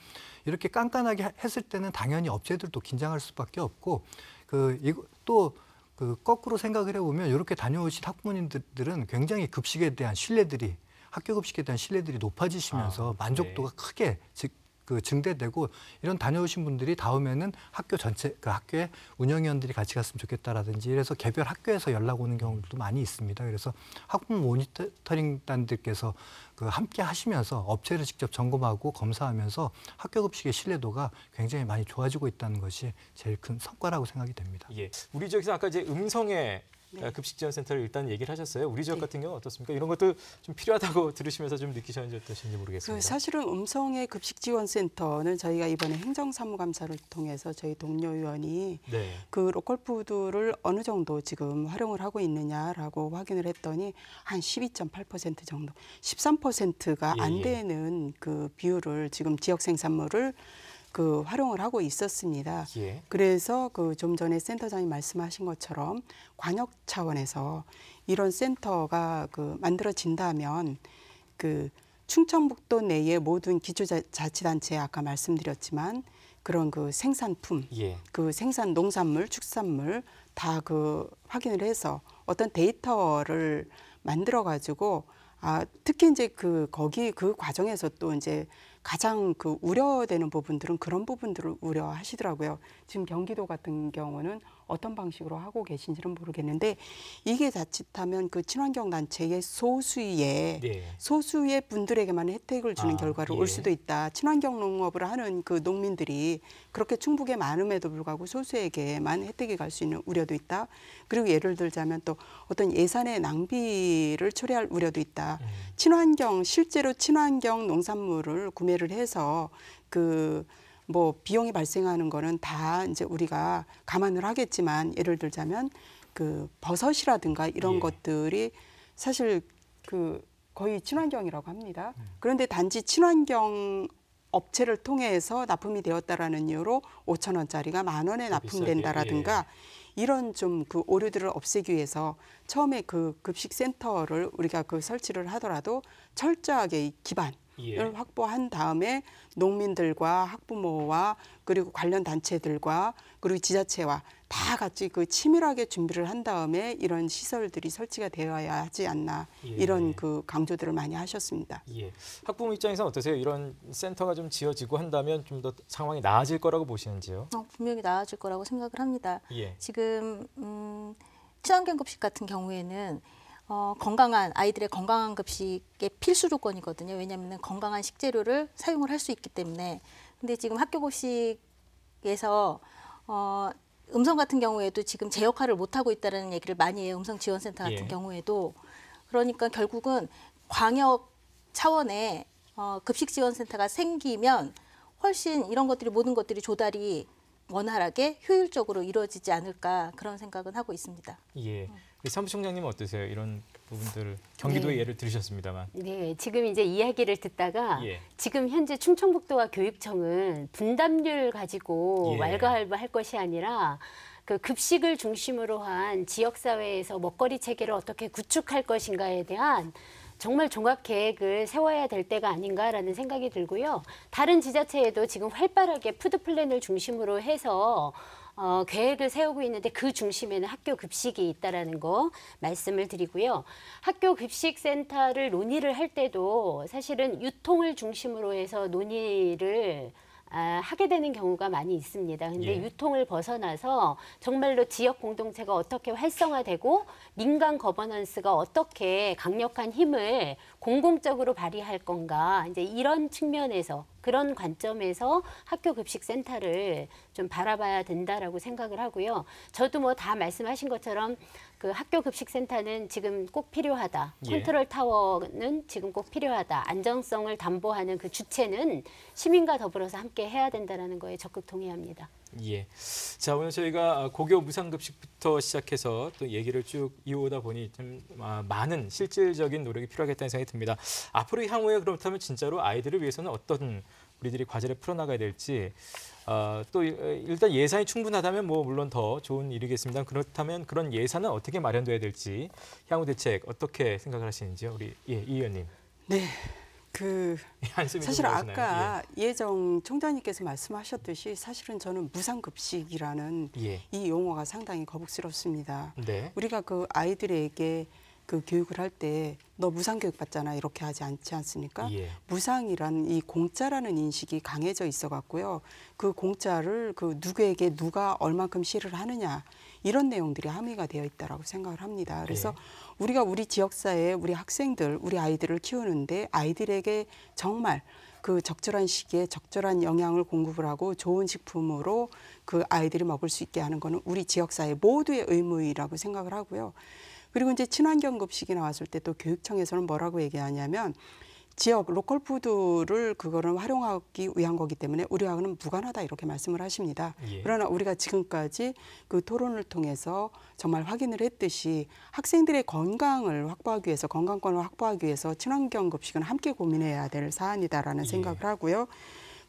이렇게 깐깐하게 했을 때는 당연히 업체들도 긴장할 수밖에 없고 그또 이거 그 거꾸로 생각을 해보면 이렇게 다녀오신 학부모님들은 굉장히 급식에 대한 신뢰들이 학교 급식에 대한 신뢰들이 높아지시면서 아, 네. 만족도가 네. 크게 그 증대되고 이런 다녀오신 분들이 다음에는 학교 전체 그 학교에 운영위원들이 같이 갔으면 좋겠다라든지 이래서 개별 학교에서 연락 오는 경우도 많이 있습니다. 그래서 학부모 모니터링단들께서 그 함께 하시면서 업체를 직접 점검하고 검사하면서 학교 급식의 신뢰도가 굉장히 많이 좋아지고 있다는 것이 제일 큰 성과라고 생각이 됩니다. 예. 우리 지역서 아까 이제 음성에 네. 아, 급식지원센터를 일단 얘기를 하셨어요. 우리 지역 네. 같은 경우 어떻습니까? 이런 것도 좀 필요하다고 들으시면서 좀 느끼셨는지 어떠신지 모르겠습니다. 그 사실은 음성의 급식지원센터는 저희가 이번에 행정사무감사를 통해서 저희 동료 의원이 네. 그 로컬푸드를 어느 정도 지금 활용을 하고 있느냐라고 확인을 했더니 한 12.8% 정도, 13%가 예, 안 예. 되는 예. 그 비율을 지금 지역 생산물을 그 활용을 하고 있었습니다. 예. 그래서 그 좀 전에 센터장이 말씀하신 것처럼 광역 차원에서 이런 센터가 그 만들어진다면 그 충청북도 내의 모든 기초자치단체 아까 말씀드렸지만 그런 그 생산품, 예. 그 생산 농산물, 축산물 다 그 확인을 해서 어떤 데이터를 만들어 가지고 아 특히 이제 그 거기 그 과정에서 또 이제 가장 그 우려되는 부분들은 그런 부분들을 우려하시더라고요. 지금 경기도 같은 경우는 어떤 방식으로 하고 계신지는 모르겠는데 이게 자칫하면 그 친환경 단체의 소수의 네. 소수의 분들에게만 혜택을 주는 아, 결과로 예. 올 수도 있다. 친환경 농업을 하는 그 농민들이 그렇게 충북에 많음에도 불구하고 소수에게만 혜택이 갈 수 있는 우려도 있다. 그리고 예를 들자면 또 어떤 예산의 낭비를 초래할 우려도 있다. 음. 친환경 실제로 친환경 농산물을 구매를 해서 그뭐 비용이 발생하는 거는 다 이제 우리가 감안을 하겠지만 예를 들자면 그 버섯이라든가 이런 예. 것들이 사실 그 거의 친환경이라고 합니다. 음. 그런데 단지 친환경 업체를 통해서 납품이 되었다라는 이유로 5천 원짜리가 만 원에 납품된다라든가 예. 이런 좀 그 오류들을 없애기 위해서 처음에 그 급식 센터를 우리가 그 설치를 하더라도 철저하게 기반 예. 확보한 다음에 농민들과 학부모와 그리고 관련 단체들과 그리고 지자체와 다 같이 그 치밀하게 준비를 한 다음에 이런 시설들이 설치가 되어야 하지 않나 예. 이런 그 강조들을 많이 하셨습니다. 예. 학부모 입장에서 어떠세요? 이런 센터가 좀 지어지고 한다면 좀 더 상황이 나아질 거라고 보시는지요? 어, 분명히 나아질 거라고 생각을 합니다. 예. 지금 음, 친환경 급식 같은 경우에는 어, 건강한 아이들의 건강한 급식의 필수 조건이거든요. 왜냐하면 건강한 식재료를 사용을 할 수 있기 때문에. 근데 지금 학교 급식에서 어, 음성 같은 경우에도 지금 제 역할을 못 하고 있다는 얘기를 많이 해요. 음성 지원센터 같은 예. 경우에도 그러니까 결국은 광역 차원의 어, 급식 지원센터가 생기면 훨씬 이런 것들이 모든 것들이 조달이 원활하게 효율적으로 이루어지지 않을까 그런 생각은 하고 있습니다. 예. 음. 사무총장님 네, 어떠세요? 이런 부분들을 경기도의 네. 예를 들으셨습니다만. 네, 지금 이제 이야기를 듣다가 예. 지금 현재 충청북도와 교육청은 분담률 가지고 예. 왈가왈부 할 것이 아니라 그 급식을 중심으로 한 지역사회에서 먹거리 체계를 어떻게 구축할 것인가에 대한 정말 종합 계획을 세워야 될 때가 아닌가라는 생각이 들고요. 다른 지자체에도 지금 활발하게 푸드 플랜을 중심으로 해서 어, 계획을 세우고 있는데 그 중심에는 학교 급식이 있다라는 거 말씀을 드리고요. 학교 급식 센터를 논의를 할 때도 사실은 유통을 중심으로 해서 논의를 아, 하게 되는 경우가 많이 있습니다. 근데 예. 유통을 벗어나서 정말로 지역 공동체가 어떻게 활성화되고 민간 거버넌스가 어떻게 강력한 힘을 공공적으로 발휘할 건가 이제 이런 측면에서 그런 관점에서 학교 급식 센터를 좀 바라봐야 된다라고 생각을 하고요. 저도 뭐 다 말씀하신 것처럼 그 학교 급식센터는 지금 꼭 필요하다. 예. 컨트롤 타워는 지금 꼭 필요하다. 안정성을 담보하는 그 주체는 시민과 더불어서 함께 해야 된다라는 거에 적극 동의합니다. 예. 자, 오늘 저희가 고교 무상급식부터 시작해서 또 얘기를 쭉 이어오다 보니 좀 아, 많은 실질적인 노력이 필요하겠다는 생각이 듭니다. 앞으로 향후에 그렇다면 진짜로 아이들을 위해서는 어떤 우리들이 과제를 풀어나가야 될지 아, 어, 또 일단 예산이 충분하다면 뭐 물론 더 좋은 일이겠습니다. 그렇다면 그런 예산은 어떻게 마련돼야 될지 향후 대책 어떻게 생각을 하시는지요, 우리 예, 이 의원님. 네. 그 예, 사실 아까 예. 예정 총장님께서 말씀하셨듯이 사실은 저는 무상급식이라는 예. 이 용어가 상당히 거북스럽습니다. 네. 우리가 그 아이들에게 그 교육을 할 때 너 무상 교육 받잖아 이렇게 하지 않지 않습니까? 예. 무상이란 이 공짜라는 인식이 강해져 있어 갖고요. 그 공짜를 그 누구에게 누가 얼만큼 시를 하느냐 이런 내용들이 함의가 되어 있다라고 생각을 합니다. 그래서 예. 우리가 우리 지역 사회 우리 학생들, 우리 아이들을 키우는데 아이들에게 정말 그 적절한 시기에 적절한 영양을 공급을 하고 좋은 식품으로 그 아이들이 먹을 수 있게 하는 거는 우리 지역사회 모두의 의무라고 생각을 하고요. 그리고 이제 친환경 급식이 나왔을 때 또 교육청에서는 뭐라고 얘기하냐면 지역 로컬 푸드를 그거를 활용하기 위한 거기 때문에 우리하고는 무관하다 이렇게 말씀을 하십니다. 예. 그러나 우리가 지금까지 그 토론을 통해서 정말 확인을 했듯이 학생들의 건강을 확보하기 위해서 건강권을 확보하기 위해서 친환경 급식은 함께 고민해야 될 사안이다라는 예. 생각을 하고요.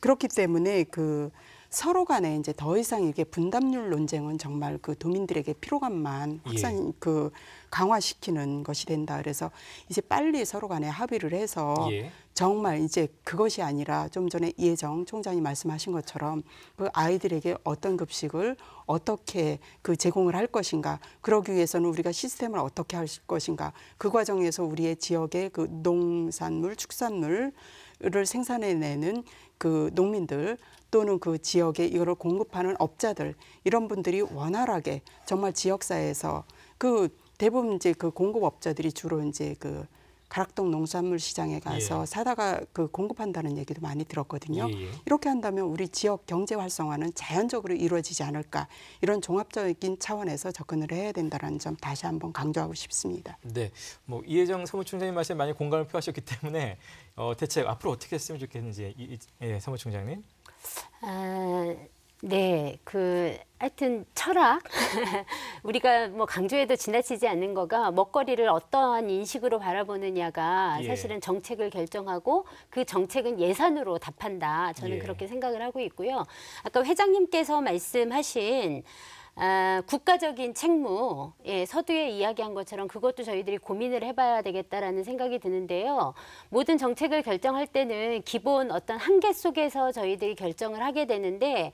그렇기 때문에 그 서로 간에 이제 더 이상 이게 분담률 논쟁은 정말 그 도민들에게 피로감만 예. 확산 예. 그 강화시키는 것이 된다. 그래서 이제 빨리 서로 간에 합의를 해서 예. 정말 이제 그것이 아니라 좀 전에 이혜정 총장이 말씀하신 것처럼 그 아이들에게 어떤 급식을 어떻게 그 제공을 할 것인가 그러기 위해서는 우리가 시스템을 어떻게 할 것인가 그 과정에서 우리의 지역의 그 농산물 축산물을 생산해내는 그 농민들 또는 그 지역에 이거를 공급하는 업자들 이런 분들이 원활하게 정말 지역사회에서 그 대부분 이제 그 공급업자들이 주로 이제 그 가락동 농산물 시장에 가서 예. 사다가 그 공급한다는 얘기도 많이 들었거든요. 예예. 예. 이렇게 한다면 우리 지역 경제 활성화는 자연적으로 이루어지지 않을까 이런 종합적인 차원에서 접근을 해야 된다는점 다시 한번 강조하고 싶습니다. 네, 뭐 이혜정 사무총장님 말씀에 많이 공감을 표하셨기 때문에 어, 대체 앞으로 어떻게 했으면 좋겠는지 이, 이, 예, 사무총장님. 아... 네, 그 하여튼 철학 우리가 뭐 강조해도 지나치지 않는 거가 먹거리를 어떠한 인식으로 바라보느냐가 예. 사실은 정책을 결정하고 그 정책은 예산으로 답한다. 저는 예. 그렇게 생각을 하고 있고요. 아까 회장님께서 말씀하신 아, 국가적인 책무, 예, 서두에 이야기한 것처럼 그것도 저희들이 고민을 해봐야 되겠다라는 생각이 드는데요. 모든 정책을 결정할 때는 기본 어떤 한계 속에서 저희들이 결정을 하게 되는데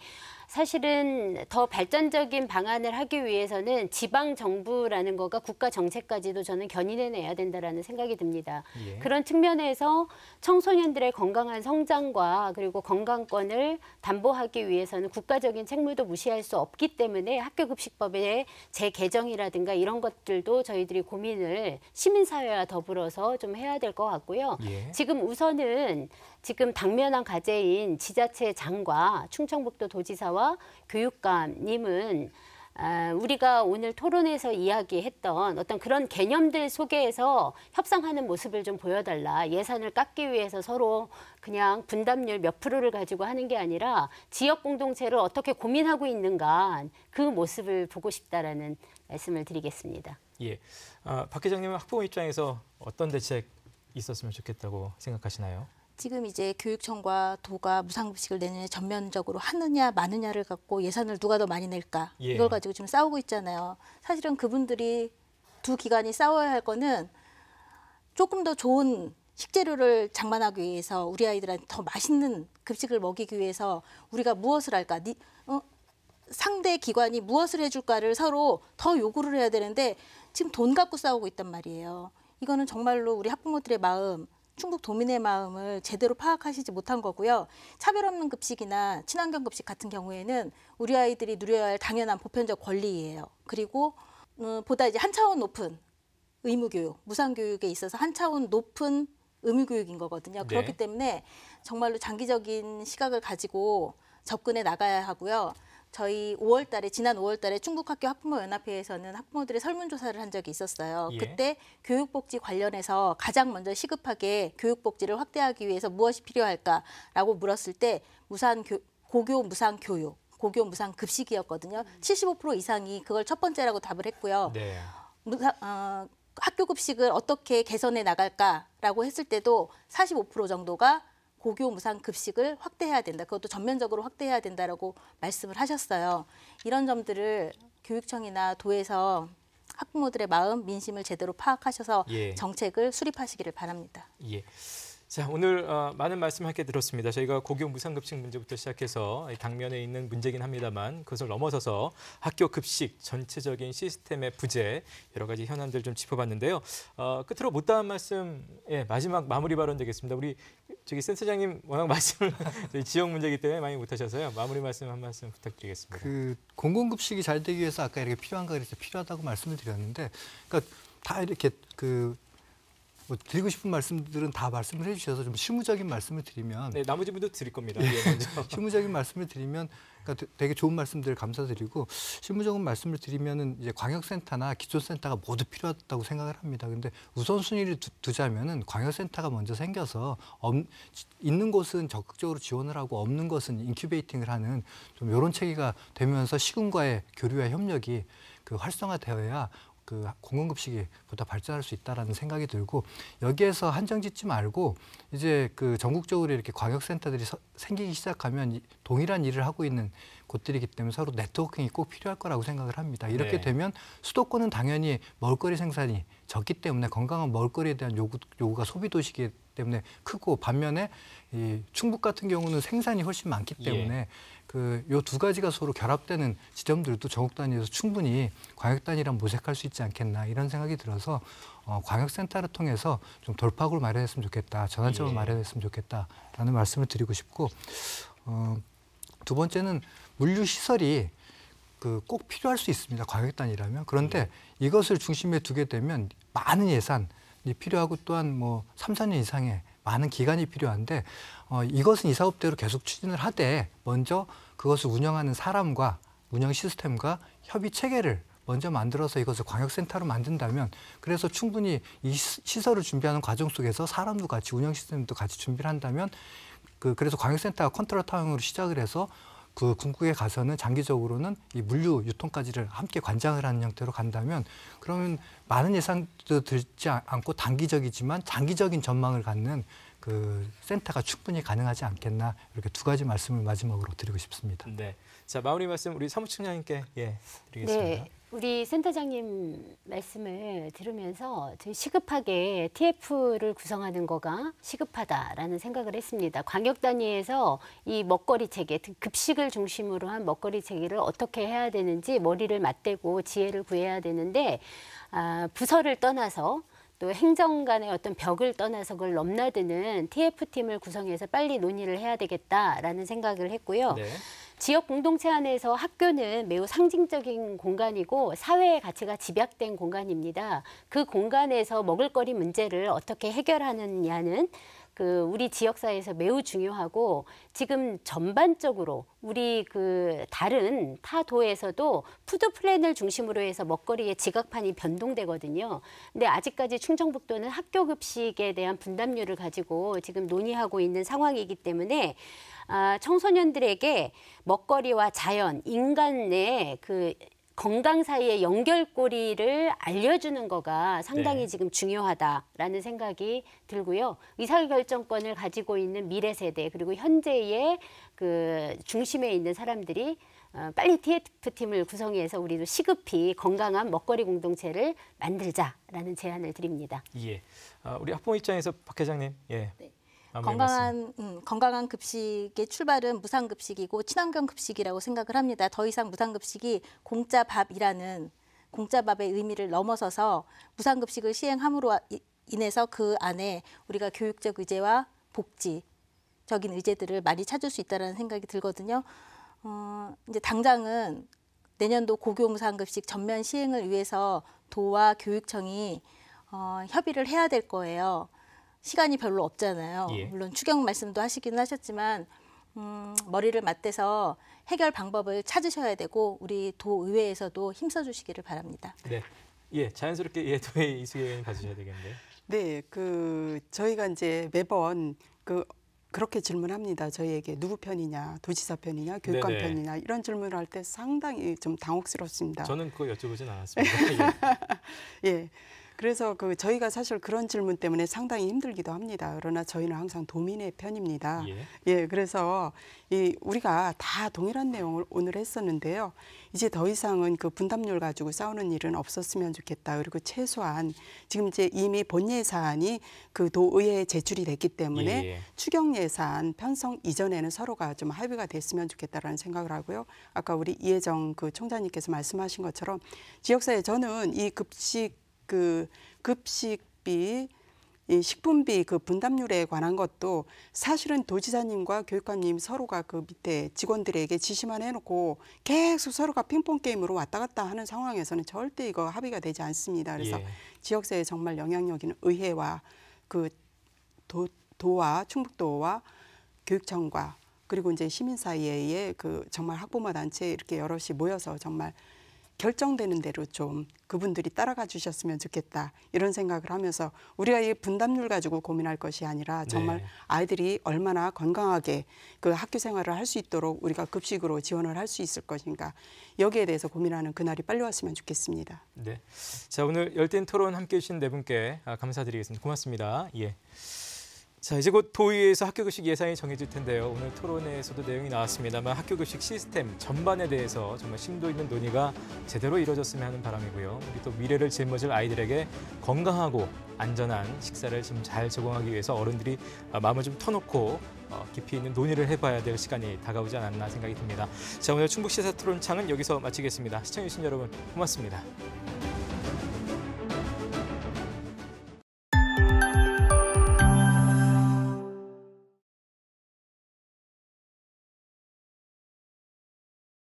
사실은 더 발전적인 방안을 하기 위해서는 지방 정부라는 거가 국가 정책까지도 저는 견인해내야 된다라는 생각이 듭니다. 예. 그런 측면에서 청소년들의 건강한 성장과 그리고 건강권을 담보하기 위해서는 국가적인 책무도 무시할 수 없기 때문에 학교급식법의 재개정이라든가 이런 것들도 저희들이 고민을 시민사회와 더불어서 좀 해야 될 것 같고요. 예. 지금 우선은 지금 당면한 과제인 지자체 장과 충청북도 도지사와 교수와 교육감님은 아, 우리가 오늘 토론에서 이야기했던 어떤 그런 개념들 소개에서 협상하는 모습을 좀 보여달라. 예산을 깎기 위해서 서로 그냥 분담률 몇 프로를 가지고 하는 게 아니라 지역 공동체를 어떻게 고민하고 있는가 그 모습을 보고 싶다라는 말씀을 드리겠습니다. 예, 아, 박 회장님은 학부모 입장에서 어떤 대책 있었으면 좋겠다고 생각하시나요? 지금 이제 교육청과 도가 무상급식을 내년에 전면적으로 하느냐 마느냐를 갖고 예산을 누가 더 많이 낼까 예. 이걸 가지고 지금 싸우고 있잖아요. 사실은 그분들이 두 기관이 싸워야 할 거는 조금 더 좋은 식재료를 장만하기 위해서 우리 아이들한테 더 맛있는 급식을 먹이기 위해서 우리가 무엇을 할까? 니, 어? 상대 기관이 무엇을 해줄까를 서로 더 요구를 해야 되는데 지금 돈 갖고 싸우고 있단 말이에요. 이거는 정말로 우리 학부모들의 마음 충북 도민의 마음을 제대로 파악하시지 못한 거고요. 차별 없는 급식이나 친환경 급식 같은 경우에는 우리 아이들이 누려야 할 당연한 보편적 권리예요. 그리고 음, 보다 이제 한 차원 높은 의무교육, 무상교육에 있어서 한 차원 높은 의무교육인 거거든요. 네. 그렇기 때문에 정말로 장기적인 시각을 가지고 접근해 나가야 하고요. 저희 5월 달에 지난 5월 달에 충북 학교 학부모 연합회에서는 학부모들의 설문 조사를 한 적이 있었어요. 예. 그때 교육복지 관련해서 가장 먼저 시급하게 교육복지를 확대하기 위해서 무엇이 필요할까라고 물었을 때 무상 고교 무상 교육, 고교 무상 급식이었거든요. 75% 음. 이상이 그걸 첫 번째라고 답을 했고요. 네. 무사, 어, 학교 급식을 어떻게 개선해 나갈까라고 했을 때도 45% 정도가 고교 무상 급식을 확대해야 된다. 그것도 전면적으로 확대해야 된다라고 말씀을 하셨어요. 이런 점들을 교육청이나 도에서 학부모들의 마음, 민심을 제대로 파악하셔서 예. 정책을 수립하시기를 바랍니다. 예. 자 오늘 어, 많은 말씀 함께 들었습니다. 저희가 고교 무상급식 문제부터 시작해서 당면에 있는 문제긴 합니다만 그것을 넘어서서 학교 급식 전체적인 시스템의 부재 여러 가지 현안들 좀 짚어봤는데요. 어, 끝으로 못다한 말씀 예, 마지막 마무리 발언 되겠습니다. 우리 저기 센터장님 워낙 말씀을 지역 문제이기 때문에 많이 못하셔서요. 마무리 말씀 한 말씀 부탁드리겠습니다. 그 공공급식이 잘 되기 위해서 아까 이렇게 필요한가 그래서 필요하다고 말씀을 드렸는데 그러니까 다 이렇게 그뭐 드리고 싶은 말씀들은 다 말씀을 해주셔서 좀 실무적인 말씀을 드리면 네, 나머지 분도 드릴 겁니다. 예. 실무적인 말씀을 드리면 그러니까 되게 좋은 말씀들 감사드리고 실무적인 말씀을 드리면은 이제 광역센터나 기초센터가 모두 필요하다고 생각을 합니다. 근데 우선순위를 두, 자면은 광역센터가 먼저 생겨서 엄, 있는 곳은 적극적으로 지원을 하고 없는 것은 인큐베이팅을 하는 좀요런 체계가 되면서 시군과의 교류와 협력이 그 활성화되어야 그 공공급식이 보다 발전할 수 있다라는 생각이 들고 여기에서 한정 짓지 말고 이제 그 전국적으로 이렇게 광역센터들이 서, 생기기 시작하면 동일한 일을 하고 있는 곳들이기 때문에 서로 네트워킹이 꼭 필요할 거라고 생각을 합니다. 이렇게 네. 되면 수도권은 당연히 먹거리 생산이 적기 때문에 건강한 먹거리에 대한 요구, 요구가 소비 도시기 때문에 크고 반면에 이 충북 같은 경우는 생산이 훨씬 많기 예. 때문에 예. 그요두 가지가 서로 결합되는 지점들도 전국 단위에서 충분히 광역 단위랑 모색할 수 있지 않겠나 이런 생각이 들어서 어, 광역센터를 통해서 좀 돌파구를 마련했으면 좋겠다, 전환점을 예. 마련했으면 좋겠다라는 말씀을 드리고 싶고 어, 두 번째는 물류 시설이 그 꼭 필요할 수 있습니다. 광역 단위라면 그런데 예. 이것을 중심에 두게 되면 많은 예산이 필요하고 또한 뭐 3, 4년 이상의 많은 기간이 필요한데 어, 이것은 이 사업대로 계속 추진을 하되 먼저 그것을 운영하는 사람과 운영 시스템과 협의 체계를 먼저 만들어서 이것을 광역센터로 만든다면 그래서 충분히 이 시설을 준비하는 과정 속에서 사람도 같이 운영 시스템도 같이 준비를 한다면 그 그래서 광역센터가 컨트롤 타운으로 시작을 해서 그 궁극에 가서는 장기적으로는 이 물류 유통까지를 함께 관장을 하는 형태로 간다면 그러면 많은 예상도 들지 않고 단기적이지만 장기적인 전망을 갖는 그 센터가 충분히 가능하지 않겠나 이렇게 두 가지 말씀을 마지막으로 드리고 싶습니다. 네. 자 마무리 말씀 우리 사무총장님께 예 드리겠습니다. 네. 우리 센터장님 말씀을 들으면서 저희 시급하게 TF를 구성하는 거가 시급하다라는 생각을 했습니다. 광역 단위에서 이 먹거리 체계, 급식을 중심으로 한 먹거리 체계를 어떻게 해야 되는지 머리를 맞대고 지혜를 구해야 되는데 아, 부서를 떠나서 또 행정 간의 어떤 벽을 떠나서 그걸 넘나드는 TF팀을 구성해서 빨리 논의를 해야 되겠다라는 생각을 했고요. 네. 지역 공동체 안에서 학교는 매우 상징적인 공간이고 사회의 가치가 집약된 공간입니다. 그 공간에서 먹을거리 문제를 어떻게 해결하느냐는 그 우리 지역사회에서 매우 중요하고 지금 전반적으로 우리 그 다른 타 도에서도 푸드 플랜을 중심으로 해서 먹거리의 지각판이 변동되거든요. 근데 아직까지 충청북도는 학교 급식에 대한 분담률을 가지고 지금 논의하고 있는 상황이기 때문에 아, 청소년들에게 먹거리와 자연, 인간의 그 건강 사이의 연결고리를 알려주는 거가 상당히 네. 지금 중요하다라는 생각이 들고요. 의사결정권을 가지고 있는 미래 세대 그리고 현재의 그 중심에 있는 사람들이 어, 빨리 TF 팀을 구성해서 우리도 시급히 건강한 먹거리 공동체를 만들자라는 제안을 드립니다. 예, 아, 우리 학부모 입장에서 박 회장님, 예, 네. 아, 네, 건강한 음, 건강한 급식의 출발은 무상 급식이고 친환경 급식이라고 생각을 합니다. 더 이상 무상 급식이 공짜 밥이라는 공짜 밥의 의미를 넘어서서 무상 급식을 시행함으로 아, 인해서 그 안에 우리가 교육적 의제와 복지적인 의제들을 많이 찾을 수 있다는 라 생각이 들거든요. 어, 이제 당장은 내년도 고교 무상급식 전면 시행을 위해서 도와 교육청이 어, 협의를 해야 될 거예요. 시간이 별로 없잖아요. 예. 물론 추경 말씀도 하시기는 하셨지만 음, 머리를 맞대서 해결 방법을 찾으셔야 되고 우리 도의회에서도 힘써 주시기를 바랍니다. 네. 예, 자연스럽게 예, 도회 이수혜 가주셔야 되겠네요. 네, 그 저희가 이제 매번 그 그렇게 질문합니다. 저희에게 누구 편이냐, 도지사 편이냐, 교육감 네네. 편이냐 이런 질문을 할 때 상당히 좀 당혹스럽습니다. 저는 그거 여쭤보진 않았습니다. 예. 예. 그래서 그 저희가 사실 그런 질문 때문에 상당히 힘들기도 합니다. 그러나 저희는 항상 도민의 편입니다. 예. 예, 그래서 이 우리가 다 동일한 내용을 오늘 했었는데요. 이제 더 이상은 그 분담률 가지고 싸우는 일은 없었으면 좋겠다. 그리고 최소한 지금 이제 이미 본 예산이 그 도의회에 제출이 됐기 때문에 예. 예. 추경 예산 편성 이전에는 서로가 좀 합의가 됐으면 좋겠다라는 생각을 하고요. 아까 우리 이혜정 그 총장님께서 말씀하신 것처럼 지역사회 저는 이 급식 그 급식비 이 식품비 그 분담률에 관한 것도 사실은 도지사님과 교육감님 서로가 그 밑에 직원들에게 지시만 해놓고 계속 서로가 핑퐁 게임으로 왔다 갔다 하는 상황에서는 절대 이거 합의가 되지 않습니다. 그래서 예. 지역사회에 정말 영향력 있는 의회와 그 도, 도와 충북도와 교육청과 그리고 이제 시민 사이에 그 정말 학부모 단체 이렇게 여럿이 모여서 정말 결정되는 대로 좀 그분들이 따라가 주셨으면 좋겠다 이런 생각을 하면서 우리가 이 분담률 가지고 고민할 것이 아니라 네. 정말 네. 아이들이 얼마나 건강하게 그 학교 생활을 할 수 있도록 우리가 급식으로 지원을 할 수 있을 것인가 여기에 대해서 고민하는 그날이 빨리 왔으면 좋겠습니다. 네, 자 오늘 열띤 토론 함께해 주신 네 분께 아, 감사드리겠습니다. 고맙습니다. 예. 자 이제 곧 도의회에서 학교 급식 예산이 정해질 텐데요. 오늘 토론회에서도 내용이 나왔습니다만 학교 급식 시스템 전반에 대해서 정말 심도 있는 논의가 제대로 이루어졌으면 하는 바람이고요. 우리 또 미래를 짊어질 아이들에게 건강하고 안전한 식사를 좀잘 제공하기 위해서 어른들이 어, 마음을 좀 터놓고 어, 깊이 있는 논의를 해봐야 될 시간이 다가오지 않았나 생각이 듭니다. 자 오늘 충북 시사 토론창은 여기서 마치겠습니다. 시청해주신 여러분 고맙습니다.